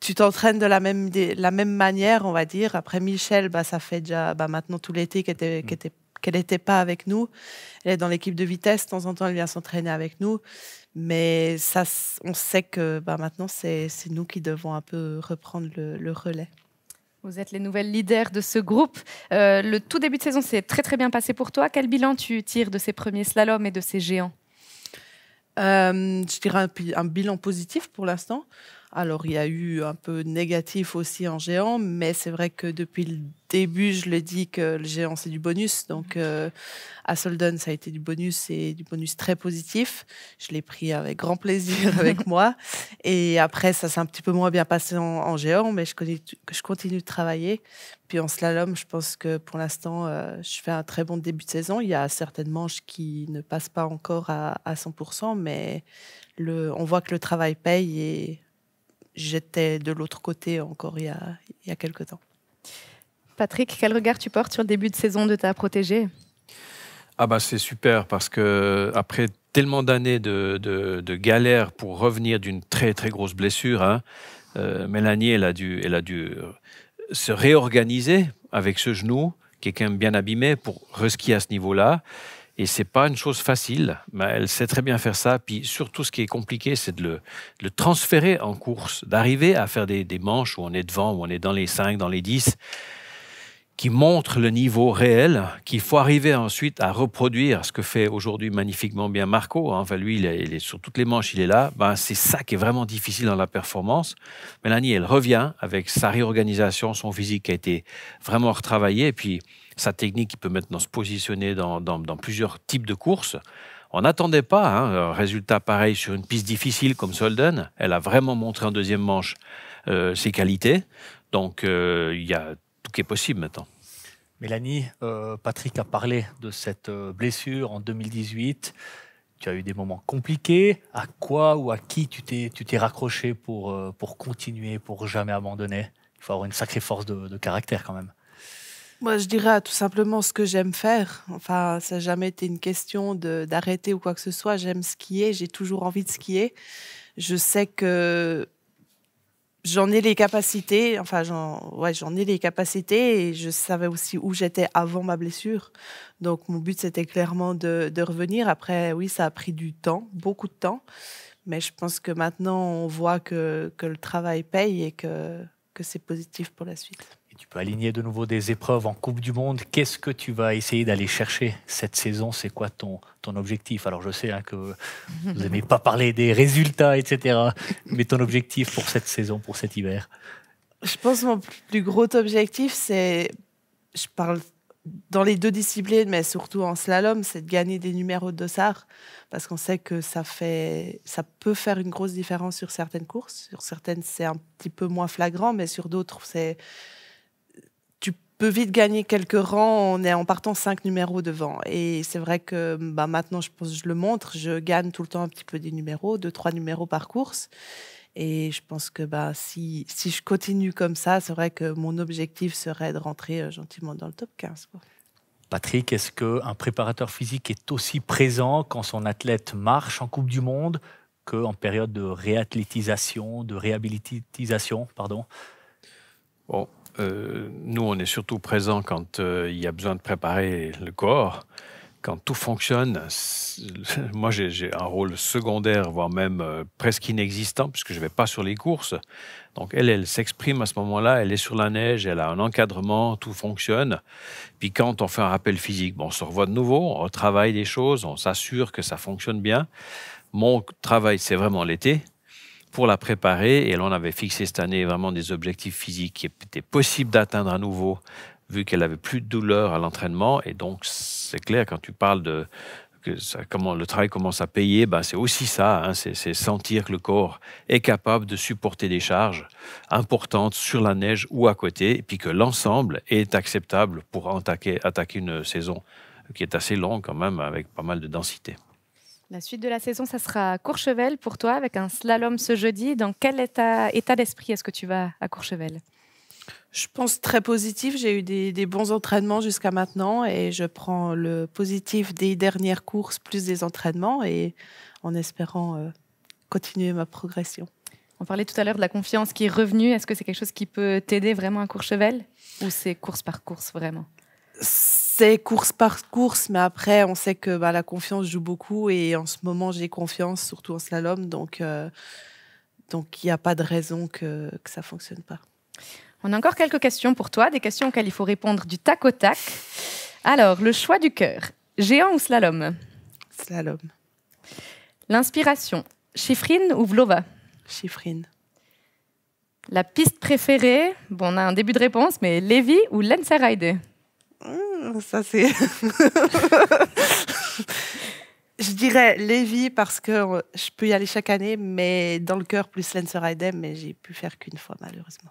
A: tu t'entraînes de la même, la même manière, on va dire. Après, Michel, bah, ça fait déjà bah, maintenant tout l'été qu'il était, qui était qu'elle n'était pas avec nous. Elle est dans l'équipe de vitesse, de temps en temps, elle vient s'entraîner avec nous. Mais ça, on sait que bah, maintenant, c'est nous qui devons un peu reprendre le, relais. Vous êtes les nouvelles leaders de ce groupe. Euh, le
B: tout début de saison s'est très très bien passé pour toi. Quel bilan tu tires de ces premiers slaloms et de ces géants
A: euh, Je dirais un, bilan positif pour l'instant. Alors il y a eu un peu négatif aussi en géant, mais c'est vrai que depuis le début, je l'ai dit que le géant c'est du bonus. Donc mhm. euh, à Solden, ça a été du bonus et du bonus très positif. Je l'ai pris avec grand plaisir avec moi. Et après, ça s'est un petit peu moins bien passé en, géant, mais je, continue de travailler. Puis en slalom, je pense que pour l'instant, euh, je fais un très bon début de saison. Il y a certaines manches qui ne passent pas encore à, 100%, mais on voit que le travail paye et j'étais de l'autre côté encore il y a, il y quelques temps. Patrick, quel regard tu portes sur le début de saison de ta protégée
D: ah bah c'est super parce que après tellement d'années de, de, pour revenir d'une très très grosse blessure, hein, euh, Mélanie elle a dû elle a dû euh, se réorganiser avec ce genou qui est quand même bien abîmé pour reskier à ce niveau-là. Et n'est pas une chose facile, mais elle sait très bien faire ça. Puis surtout, ce qui est compliqué, c'est de le, transférer en course, d'arriver à faire des, manches où on est devant, où on est dans les 5, dans les 10, qui montrent le niveau réel, qu'il faut arriver ensuite à reproduire, ce que fait aujourd'hui magnifiquement bien Marco. Hein. Enfin, lui, il est, sur toutes les manches, il est là. Ben, c'est ça qui est vraiment difficile dans la performance. Mélanie, elle revient avec sa réorganisation, son physique a été vraiment retravaillé. Et puis, sa technique, qui peut maintenant se positionner dans, plusieurs types de courses. On n'attendait pas hein, un résultat pareil sur une piste difficile comme Solden. Elle a vraiment montré en deuxième manche euh, ses qualités. Donc, euh, il y a tout qui est possible maintenant.
C: Mélanie, euh, Patrick a parlé de cette blessure en 2018. Tu as eu des moments compliqués. À quoi ou à qui tu t'es, tu t'es raccroché pour, pour continuer, pour jamais abandonner Il faut avoir une sacrée force de caractère quand même.
A: Moi, je dirais tout simplement ce que j'aime faire. Enfin, ça n'a jamais été une question d'arrêter ou quoi que ce soit. J'aime skier, j'ai toujours envie de skier. Je sais que j'en ai les capacités. Enfin, j'en ouais, j'en ai les capacités et je savais aussi où j'étais avant ma blessure. Donc, mon but, c'était clairement de, de revenir. Après, oui, ça a pris du temps, beaucoup de temps. Mais je pense que maintenant, on voit que, que le travail paye et que, que c'est positif pour la suite
C: tu peux aligner de nouveau des épreuves en Coupe du Monde. Qu'est-ce que tu vas essayer d'aller chercher cette saison C'est quoi ton, ton objectif Alors je sais hein, que vous n'aimez pas parler des résultats, etc. Mais ton objectif pour cette saison, pour cet hiver
A: Je pense que mon plus gros objectif, c'est, je parle dans les deux disciplines, mais surtout en slalom, c'est de gagner des numéros de dossard, parce qu'on sait que ça, fait, ça peut faire une grosse différence sur certaines courses. Sur certaines, c'est un petit peu moins flagrant, mais sur d'autres, c'est peut vite gagner quelques rangs on est en partant cinq numéros devant. Et c'est vrai que bah, maintenant, je pense, je le montre, je gagne tout le temps un petit peu des numéros, deux, trois numéros par course. Et je pense que bah, si, si je continue comme ça, c'est vrai que mon objectif serait de rentrer euh, gentiment dans le top 15.
C: Patrick, est-ce qu'un préparateur physique est aussi présent quand son athlète marche en Coupe du Monde qu'en période de réathlétisation, de réhabilitation
D: pardon euh, nous, on est surtout présent quand euh, il y a besoin de préparer le corps. Quand tout fonctionne, moi j'ai un rôle secondaire, voire même euh, presque inexistant, puisque je ne vais pas sur les courses. Donc elle, elle s'exprime à ce moment-là, elle est sur la neige, elle a un encadrement, tout fonctionne. Puis quand on fait un rappel physique, on se revoit de nouveau, on travaille des choses, on s'assure que ça fonctionne bien. Mon travail, c'est vraiment l'été, pour la préparer. Et là, on avait fixé cette année vraiment des objectifs physiques qui étaient possibles d'atteindre à nouveau, vu qu'elle avait plus de douleur à l'entraînement. Et donc, c'est clair, quand tu parles de que comment le travail commence à payer, ben c'est aussi ça, hein. c'est sentir que le corps est capable de supporter des charges importantes sur la neige ou à côté, et puis que l'ensemble est acceptable pour attaquer une saison qui est assez longue quand même, avec pas mal de densité.
B: La suite de la saison, ça sera Courchevel pour toi, avec un slalom ce jeudi. Dans quel état, d'esprit est-ce que tu vas à Courchevel
A: je pense très positif. J'ai eu des, bons entraînements jusqu'à maintenant et je prends le positif des dernières courses plus des entraînements et en espérant euh, continuer ma progression. On parlait tout à l'heure de la confiance qui est revenue.
B: Est-ce que c'est quelque chose qui peut t'aider vraiment à Courchevel ou c'est course par course vraiment
A: c'est course par course, mais après, on sait que bah, la confiance joue beaucoup. Et en ce moment, j'ai confiance, surtout en slalom. Donc, euh, donc il n'y a pas de raison que, ça ne fonctionne pas.
B: On a encore quelques questions pour toi, des questions auxquelles il faut répondre du tac au tac. Alors, le choix du cœur, géant ou slalom Slalom. L'inspiration, Chiffrine ou Vlova Chiffrine. La piste préférée, bon, on a un début de réponse, mais Lévi ou Lenzerheide
A: Hum, ça c'est. je dirais Lévi parce que euh, je peux y aller chaque année, mais dans le cœur plus Lens Idem, mais j'ai pu faire qu'une fois malheureusement.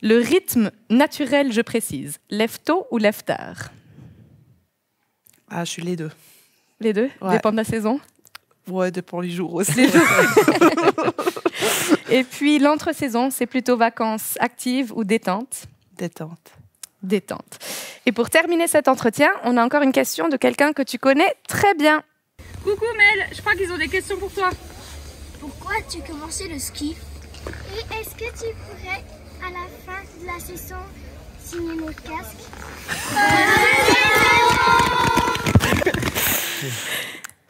A: Le rythme naturel, je précise, lève ou lève Ah, je suis les deux. Les deux Dépend de la saison Ouais, dépend les jours aussi.
B: Et puis l'entre-saison, c'est plutôt vacances actives ou détente Détente détente. Et pour terminer cet entretien, on a encore une question de quelqu'un que tu connais très bien. Coucou Mel, je crois qu'ils ont des questions pour toi.
C: Pourquoi as-tu commencé le ski Et est-ce que tu pourrais, à la fin de la saison, signer nos casque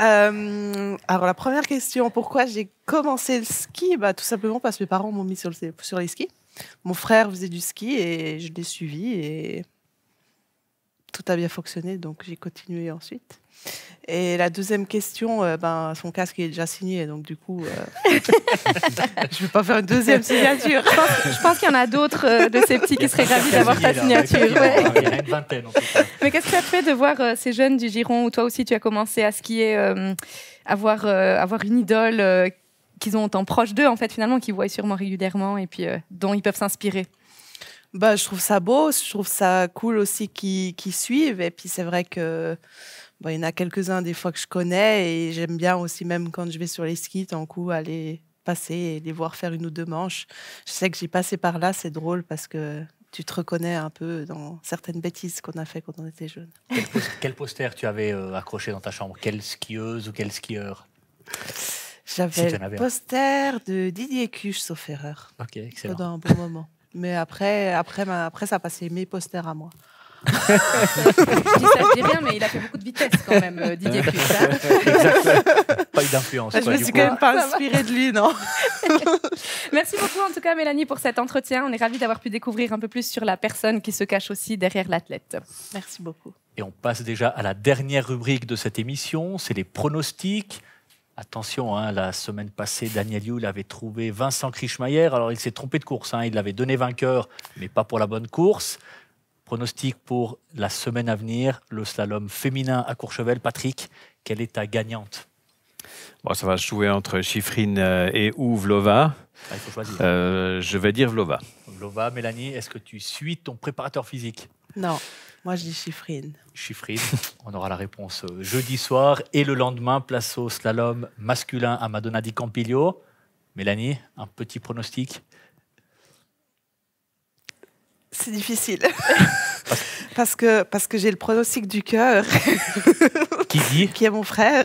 A: euh, alors la première question, pourquoi j'ai commencé le ski bah, Tout simplement parce que mes parents m'ont mis sur, le, sur les skis mon frère faisait du ski et je l'ai suivi et tout a bien fonctionné, donc j'ai continué ensuite. Et la deuxième question, euh, ben, son casque est déjà signé, donc du coup, euh, je ne vais pas faire une deuxième signature. je
B: pense, qu'il y en a d'autres euh, de ces petits qui seraient ravis d'avoir ta signature. Mais qu'est-ce que ça fait de voir ces jeunes du Giron où toi aussi tu as commencé à skier, avoir, avoir une idole qu'ils ont autant proche d'eux, en fait, finalement, qu'ils voient sûrement régulièrement et puis
A: euh, dont ils peuvent s'inspirer. Bah, je trouve ça beau, je trouve ça cool aussi qu'ils suivent. Et puis, c'est vrai que bon, il y en a quelques-uns des fois que je connais et j'aime bien aussi, même quand je vais sur les skis, en coup, aller passer et les voir faire une ou deux manches. Je sais que j'ai passé par là, c'est drôle parce que tu te reconnais un peu dans certaines bêtises qu'on a fait quand on était jeune.
C: Quel, poster tu avais euh, accroché dans ta chambre Quelle skieuse ou quel skieur
A: j'avais si le poster de Didier Cuche, sauf erreur. Ok, excellent. Pendant un bon moment. Mais après, après, a après ça passait mes posters à moi. je dis ça, je rien, mais il a fait beaucoup de vitesse quand même, euh, Didier Cuche. Hein.
B: Pas eu d'influence. Ah, je me suis quand même pas inspirée de lui, non Merci beaucoup en tout cas, Mélanie, pour cet entretien. On est ravis d'avoir pu découvrir un peu plus sur la personne qui se cache aussi derrière l'athlète.
A: Merci beaucoup.
C: Et on passe déjà à la dernière rubrique de cette émission, c'est les pronostics. Attention, hein, la semaine passée, Daniel Yule avait trouvé Vincent Krischmayer. Alors, il s'est trompé de course. Hein. Il l'avait donné vainqueur, mais pas pour la bonne course. Pronostic pour la semaine à venir, le slalom féminin à Courchevel. Patrick, quelle est ta gagnante
D: Bon, ça va se jouer entre Chiffrine euh, et ou Vlova. Ah, il faut choisir. Euh, je vais dire Vlova.
C: Vlova, Mélanie, est-ce que tu suis ton préparateur physique Non. Moi, je dis Chiffrine. Chiffrine, on aura la réponse euh, jeudi soir. Et le lendemain, place au slalom masculin à Madonna di Campiglio. Mélanie, un petit pronostic
A: C'est difficile. parce que, parce que j'ai le pronostic du cœur. Qui dit Qui est mon frère.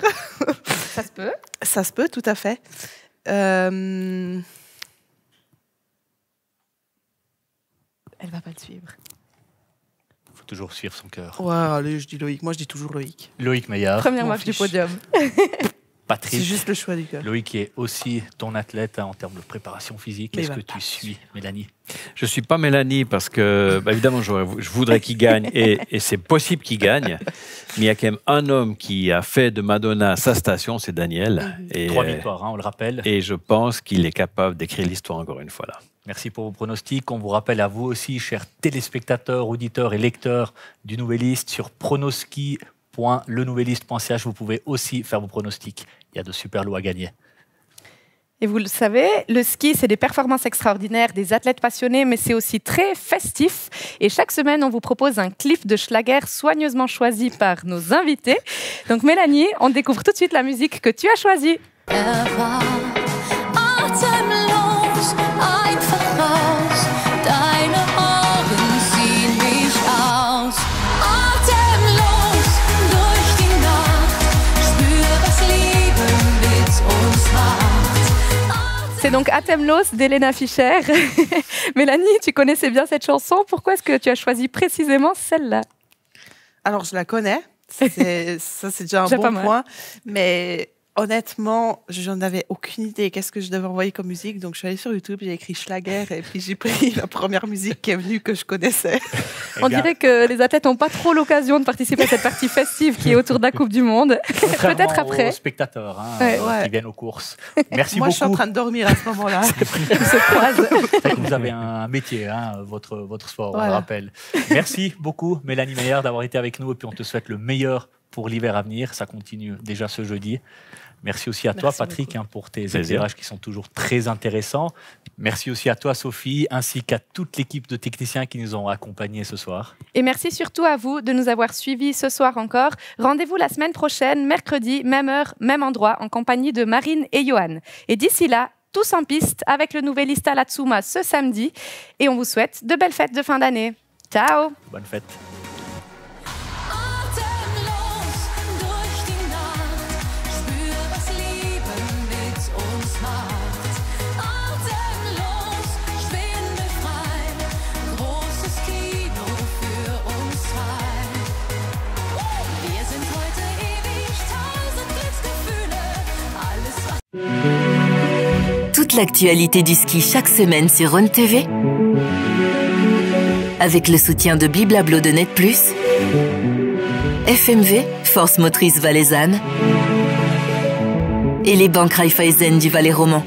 A: Ça se peut Ça se peut, tout à fait. Euh... Elle va pas le suivre
C: toujours suivre son cœur.
A: allez, je dis Loïc. Moi, je dis toujours Loïc. Loïc Maillard. Première marche du podium.
C: Patrice. C'est juste le choix du cœur. Loïc est aussi ton athlète hein, en termes de préparation physique. Est-ce bah, que tu suis, Mélanie
D: Je ne suis pas Mélanie parce que, bah, évidemment, je, voudrais qu'il gagne et, c'est possible qu'il gagne. Mais il y a quand même un homme qui a fait de Madonna sa station, c'est Daniel. Mmh. Et, Trois victoires, hein, on le rappelle. Et je pense qu'il est capable d'écrire l'histoire encore une fois là.
C: Merci pour vos pronostics. On vous rappelle à vous aussi, chers téléspectateurs, auditeurs et lecteurs du Nouvelliste, sur pronoski.lenouvelliste.ch, vous pouvez aussi faire vos pronostics. Il y a de super lots à gagner.
B: Et vous le savez, le ski, c'est des performances extraordinaires, des athlètes passionnés, mais c'est aussi très festif. Et chaque semaine, on vous propose un cliff de Schlager soigneusement choisi par nos invités. Donc Mélanie, on découvre tout de suite la musique que tu as choisie. C'est donc Atemlos d'Elena Fischer. Mélanie, tu connaissais bien cette chanson. Pourquoi est-ce que tu as choisi précisément celle-là
A: Alors, je la connais. Ça, c'est déjà un bon point. Mais honnêtement, je avais aucune idée. Qu'est-ce que je devais envoyer comme musique Donc, je suis allée sur YouTube, j'ai écrit Schlager et puis j'ai pris la première musique qui est venue que je connaissais. Eh on dirait que les athlètes n'ont pas trop
B: l'occasion de participer à cette partie festive qui est autour de la Coupe du Monde. Peut-être après. Aux
A: spectateurs hein, euh, qui viennent
C: aux courses. Merci beaucoup. Moi, je suis en train
A: de dormir à ce moment-là.
C: vous avez un métier, hein, votre, votre sport, on le rappelle. Merci beaucoup, Mélanie Meyer, d'avoir été avec nous et puis on te souhaite le meilleur pour l'hiver à venir. Ça continue déjà ce jeudi. Merci aussi à toi, Patrick, hein, pour tes éclairages qui sont toujours très intéressants. Merci aussi à toi, Sophie, ainsi qu'à toute l'équipe de techniciens qui nous ont accompagnés ce soir.
B: Et merci surtout à vous de nous avoir suivis ce soir encore. Rendez-vous la semaine prochaine, mercredi, même heure, même endroit, en compagnie de Marine et Johan. Et d'ici là, tous en piste avec le nouvel Ista Latsuma ce samedi. Et on vous souhaite de belles fêtes de fin d'année. Ciao
C: Bonne fête
A: Toute l'actualité du ski chaque semaine sur Rhône TV avec le soutien de Biblablo de Net Plus, FMV, Force Motrice Valaisanne et les banques Raiffeisen du Valais romand